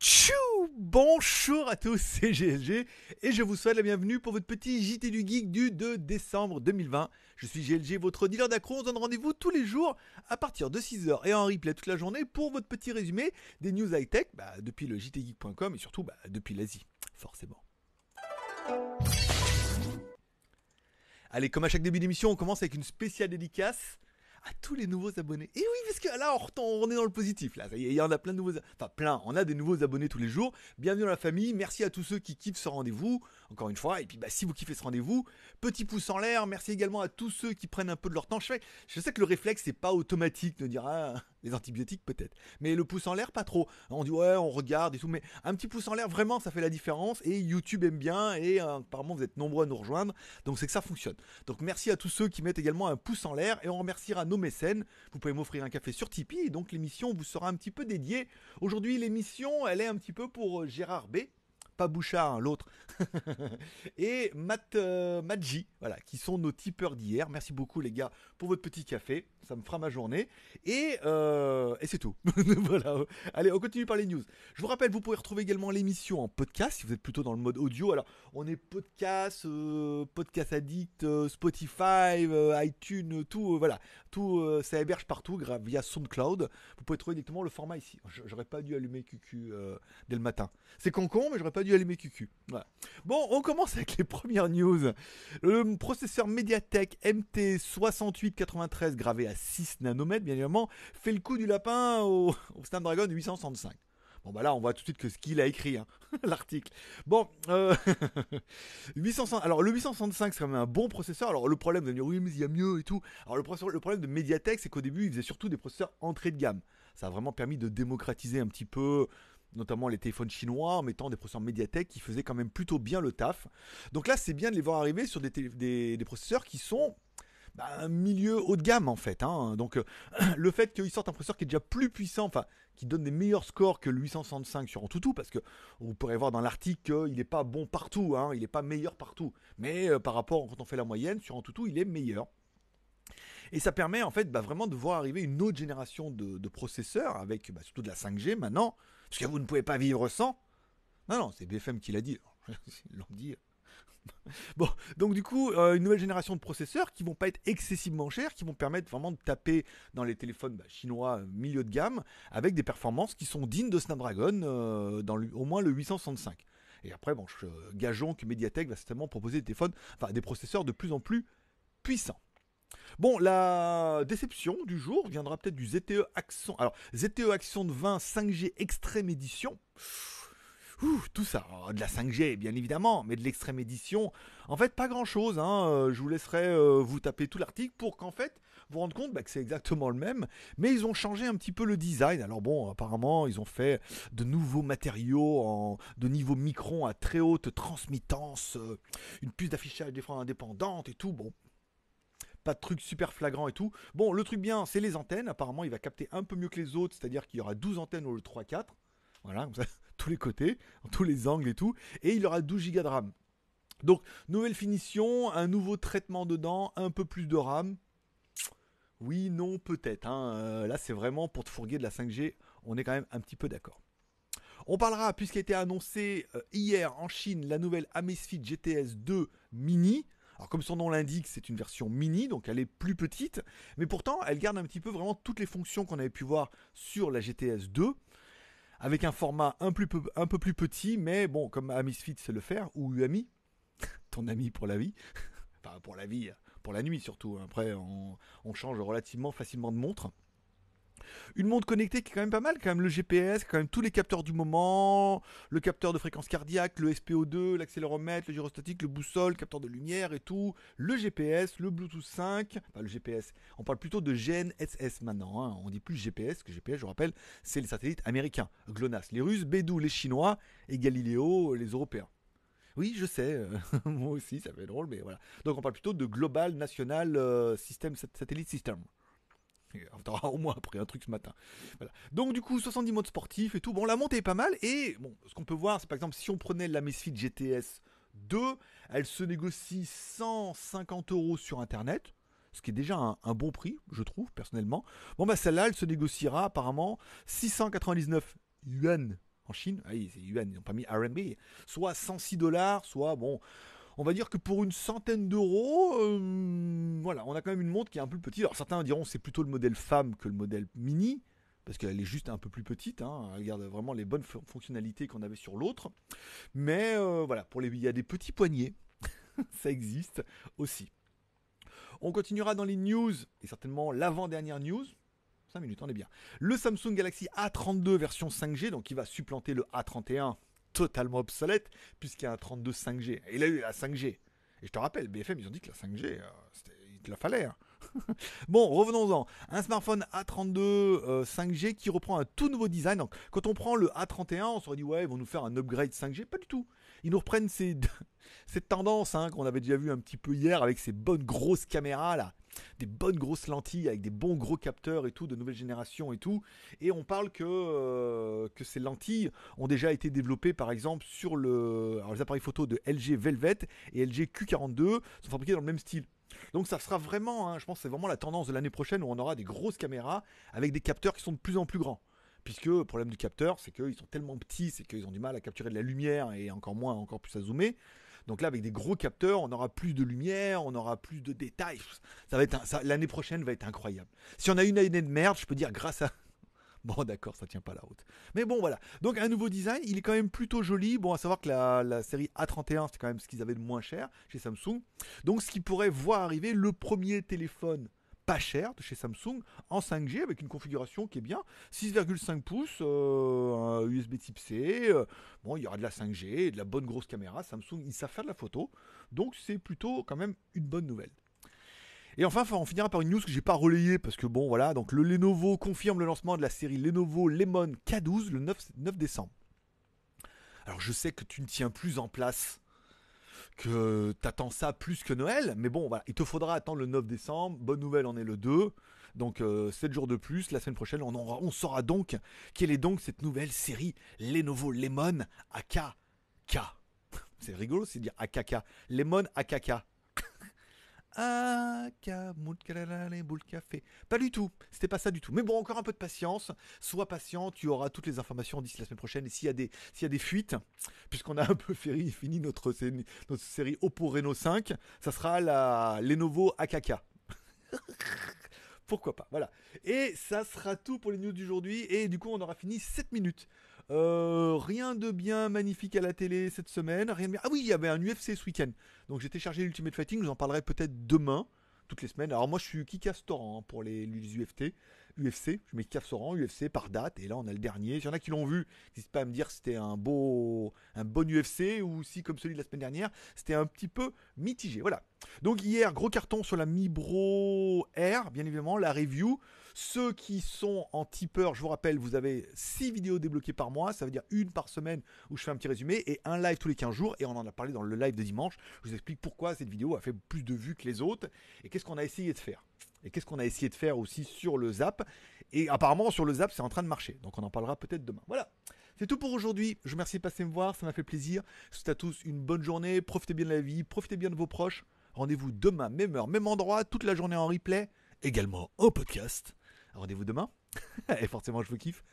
Tchou Bonjour à tous, c'est GLG et je vous souhaite la bienvenue pour votre petit JT du Geek du 2 décembre 2020. Je suis GLG, votre dealer d'accro. On se donne rendez-vous tous les jours à partir de 6h et en replay toute la journée pour votre petit résumé des news high-tech bah, depuis le jtgeek.com et surtout bah, depuis l'Asie, forcément. Allez, comme à chaque début d'émission, on commence avec une spéciale dédicace à tous les nouveaux abonnés. Et oui, parce que là, on, on est dans le positif. Là, il y en a plein de nouveaux, enfin plein. On a des nouveaux abonnés tous les jours. Bienvenue dans la famille. Merci à tous ceux qui kiffent ce rendez-vous. Encore une fois. Et puis, bah, si vous kiffez ce rendez-vous, petit pouce en l'air. Merci également à tous ceux qui prennent un peu de leur temps. Je, sais, je sais que le réflexe n'est pas automatique de dire. Ah, les antibiotiques peut-être. Mais le pouce en l'air, pas trop. On dit ouais, on regarde et tout. Mais un petit pouce en l'air, vraiment, ça fait la différence. Et YouTube aime bien. Et euh, apparemment, vous êtes nombreux à nous rejoindre. Donc c'est que ça fonctionne. Donc merci à tous ceux qui mettent également un pouce en l'air. Et on remerciera nos mécènes. Vous pouvez m'offrir un café sur Tipeee. Et donc l'émission vous sera un petit peu dédiée. Aujourd'hui, l'émission, elle est un petit peu pour euh, Gérard B pas Bouchard, hein, l'autre, et Matt, euh, voilà, qui sont nos tipeurs d'hier. Merci beaucoup les gars pour votre petit café, ça me fera ma journée. Et, euh, et c'est tout. voilà. Allez, on continue par les news. Je vous rappelle, vous pouvez retrouver également l'émission en podcast si vous êtes plutôt dans le mode audio. Alors, on est podcast, euh, podcast addict, euh, Spotify, iTunes, tout, voilà, tout ça héberge partout via SoundCloud. Vous pouvez trouver directement le format ici. J'aurais pas dû allumer QQ dès le matin. C'est con mais j'aurais pas dû allumer QQ. Voilà. Bon, on commence avec les premières news. Le processeur Mediatek MT6893 gravé à 6 nanomètres, bien évidemment, fait le coup du lapin au, Snapdragon 865. Bon bah là on voit tout de suite que ce qu'il a écrit, hein, l'article. Bon, euh, alors le 865 c'est quand même un bon processeur. Alors le problème de dire oui mais il y a mieux et tout. Alors le, le problème de Mediatek c'est qu'au début ils faisaient surtout des processeurs entrée de gamme. Ça a vraiment permis de démocratiser un petit peu notamment les téléphones chinois, en mettant des processeurs médiathèques qui faisaient quand même plutôt bien le taf. Donc là, c'est bien de les voir arriver sur des, processeurs qui sont bah, un milieu haut de gamme en fait. Hein. Donc euh, le fait qu'ils sortent un processeur qui est déjà plus puissant, enfin qui donne des meilleurs scores que le 865 sur Antutu, parce que vous pourrez voir dans l'article qu'il n'est pas bon partout, hein, il n'est pas meilleur partout. Mais euh, par rapport, quand on fait la moyenne, sur Antutu, il est meilleur. Et ça permet en fait bah, vraiment de voir arriver une autre génération de, processeurs avec bah, surtout de la 5G maintenant, parce que vous ne pouvez pas vivre sans. Non, non, c'est BFM qui l'a dit. dit. Bon, donc du coup, euh, une nouvelle génération de processeurs qui vont pas être excessivement chers, qui vont permettre vraiment de taper dans les téléphones bah, chinois euh, milieu de gamme avec des performances qui sont dignes de Snapdragon euh, dans au moins le 865. Et après, bon, gageons que Mediatek va certainement proposer des téléphones, enfin des processeurs de plus en plus puissants. Bon, la déception du jour viendra peut-être du ZTE Action. Alors, ZTE Action 20 5G Extrême Édition. Ouh, tout ça, de la 5G bien évidemment, mais de l'extrême édition, en fait pas grand chose. Hein. Euh, je vous laisserai euh, vous taper tout l'article pour qu'en fait vous rendre compte bah, que c'est exactement le même, mais ils ont changé un petit peu le design. Alors bon, apparemment ils ont fait de nouveaux matériaux en, de niveau micron à très haute transmittance, euh, une puce d'affichage des indépendante et tout. Bon, pas de truc super flagrant et tout. Bon, le truc bien, c'est les antennes. Apparemment, il va capter un peu mieux que les autres, c'est-à-dire qu'il y aura 12 antennes au lieu 3-4. Voilà, comme ça, tous les côtés, tous les angles et tout. Et il aura 12 Go de RAM. Donc, nouvelle finition, un nouveau traitement dedans, un peu plus de RAM. Oui, non, peut-être. Hein. Euh, là, c'est vraiment pour te fourguer de la 5G. On est quand même un petit peu d'accord. On parlera, puisqu'il a été annoncé euh, hier en Chine, la nouvelle Amazfit GTS 2 Mini. Alors comme son nom l'indique, c'est une version mini, donc elle est plus petite, mais pourtant elle garde un petit peu vraiment toutes les fonctions qu'on avait pu voir sur la GTS 2 avec un format un, peu, plus petit, mais bon, comme Amisfit sait le faire, ou Uami, ton ami pour la vie, enfin pour la vie, pour la nuit surtout, hein. après on change relativement facilement de montre une montre connectée qui est quand même pas mal, quand même le GPS, quand même tous les capteurs du moment, le capteur de fréquence cardiaque, le SPO2, l'accéléromètre, le gyrostatique, le boussole, capteur de lumière et tout, le GPS, le Bluetooth 5, le GPS, on parle plutôt de GNSS maintenant, hein. on dit plus GPS, que GPS je rappelle, c'est les satellites américains, GLONASS, les Russes, Bédou, les Chinois et Galileo, les Européens. Oui, je sais, euh, moi aussi, ça fait drôle, mais voilà. Donc on parle plutôt de Global National euh, Satellite System aura au moins après un truc ce matin. Donc du coup, 70 modes sportifs et tout. Bon, la montée est pas mal. Et bon, ce qu'on peut voir, c'est par exemple si on prenait la MESFIT GTS 2, elle se négocie 150 euros sur Internet. Ce qui est déjà un, bon prix, je trouve, personnellement. Bon, bah celle-là, elle se négociera apparemment 699 yuan en Chine. Ah, c'est yuan, ils n'ont pas mis RMB. Soit 106 dollars, soit bon, on va dire que pour une centaine d'euros, euh, voilà, on a quand même une montre qui est un peu plus petite. Alors certains diront c'est plutôt le modèle femme que le modèle mini, parce qu'elle est juste un peu plus petite, hein. elle garde vraiment les bonnes fonctionnalités qu'on avait sur l'autre. Mais euh, voilà, pour les, il y a des petits poignets, ça existe aussi. On continuera dans les news, et certainement l'avant-dernière news, 5 minutes, on est bien. Le Samsung Galaxy A32 version 5G, donc qui va supplanter le A31 totalement obsolète puisqu'il y a un 32 5G. il a eu la 5G. Et je te rappelle, BFM, ils ont dit que la 5G, euh, il te la fallait. Hein. bon, revenons-en. Un smartphone A32 5G euh, qui reprend un tout nouveau design. quand on prend le A31, on se dit ouais, ils vont nous faire un upgrade 5G. Pas du tout. Ils nous reprennent cette tendance hein, qu'on avait déjà vu un petit peu hier avec ces bonnes grosses caméras là, des bonnes grosses lentilles avec des bons gros capteurs et tout de nouvelle génération et tout. Et on parle que euh, ces lentilles ont déjà été développées par exemple sur le les appareils photo de LG Velvet et LG Q42 sont fabriqués dans le même style. Donc ça sera vraiment, hein, je pense, c'est vraiment la tendance de l'année prochaine où on aura des grosses caméras avec des capteurs qui sont de plus en plus grands. Puisque le problème du capteur, c'est qu'ils sont tellement petits, c'est qu'ils ont du mal à capturer de la lumière et encore moins, encore plus à zoomer. Donc là, avec des gros capteurs, on aura plus de lumière, on aura plus de détails. Ça va être l'année prochaine va être incroyable. Si on a une année de merde, je peux dire grâce à Bon, d'accord, ça tient pas la route. Mais bon, voilà. Donc, un nouveau design. Il est quand même plutôt joli. Bon, à savoir que la, série A31, c'est quand même ce qu'ils avaient de moins cher chez Samsung. Donc, ce qui pourrait voir arriver le premier téléphone pas cher de chez Samsung en 5G avec une configuration qui est bien 6,5 pouces USB euh, type C euh, bon il y aura de la 5G de la bonne grosse caméra Samsung ils savent faire de la photo donc c'est plutôt quand même une bonne nouvelle et enfin, on finira par une news que j'ai pas relayée parce que bon, voilà. Donc, le Lenovo confirme le lancement de la série Lenovo Lemon K12 le 9, décembre. Alors, je sais que tu ne tiens plus en place, que t'attends ça plus que Noël, mais bon, voilà. Il te faudra attendre le 9 décembre. Bonne nouvelle, on est le 2. Donc, 7 euh, jours de plus. La semaine prochaine, on, on saura donc quelle est donc cette nouvelle série Lenovo Lemon AKK. C'est rigolo, c'est dire AKK. Lemon AKK boule café. Pas du tout, c'était pas ça du tout. Mais bon, encore un peu de patience. Sois patient, tu auras toutes les informations d'ici la semaine prochaine. Et s'il y a des, s'il y a des fuites, puisqu'on a un peu fini, notre, série, notre série Oppo Reno 5, ça sera la Lenovo AKK. Pourquoi pas, voilà. Et ça sera tout pour les news d'aujourd'hui. Et du coup, on aura fini 7 minutes. Euh, rien de bien magnifique à la télé cette semaine. Rien Ah oui, il y avait un UFC ce week-end. Donc j'étais chargé l'Ultimate Fighting, je vous en parlerai peut-être demain, toutes les semaines. Alors moi je suis Kikastoran hein, pour les, les UFC, je mets Kikastoran, UFC par date, et là on a le dernier. S'il y en a qui l'ont vu, n'hésitez pas à me dire c'était un beau, un bon UFC, ou si comme celui de la semaine dernière, c'était un petit peu mitigé. Voilà. Donc hier, gros carton sur la Mibro Air, bien évidemment, la review. Ceux qui sont en tipeur, je vous rappelle, vous avez 6 vidéos débloquées par mois, ça veut dire une par semaine où je fais un petit résumé et un live tous les 15 jours. Et on en a parlé dans le live de dimanche. Je vous explique pourquoi cette vidéo a fait plus de vues que les autres et qu'est-ce qu'on a essayé de faire. Et qu'est-ce qu'on a essayé de faire aussi sur le Zap. Et apparemment, sur le Zap, c'est en train de marcher. Donc on en parlera peut-être demain. Voilà. C'est tout pour aujourd'hui. Je vous remercie de passer me voir. Ça m'a fait plaisir. Je souhaite à tous une bonne journée. Profitez bien de la vie. Profitez bien de vos proches. Rendez-vous demain, même heure, même endroit, toute la journée en replay, également au podcast. Rendez-vous demain. Et forcément, je vous kiffe.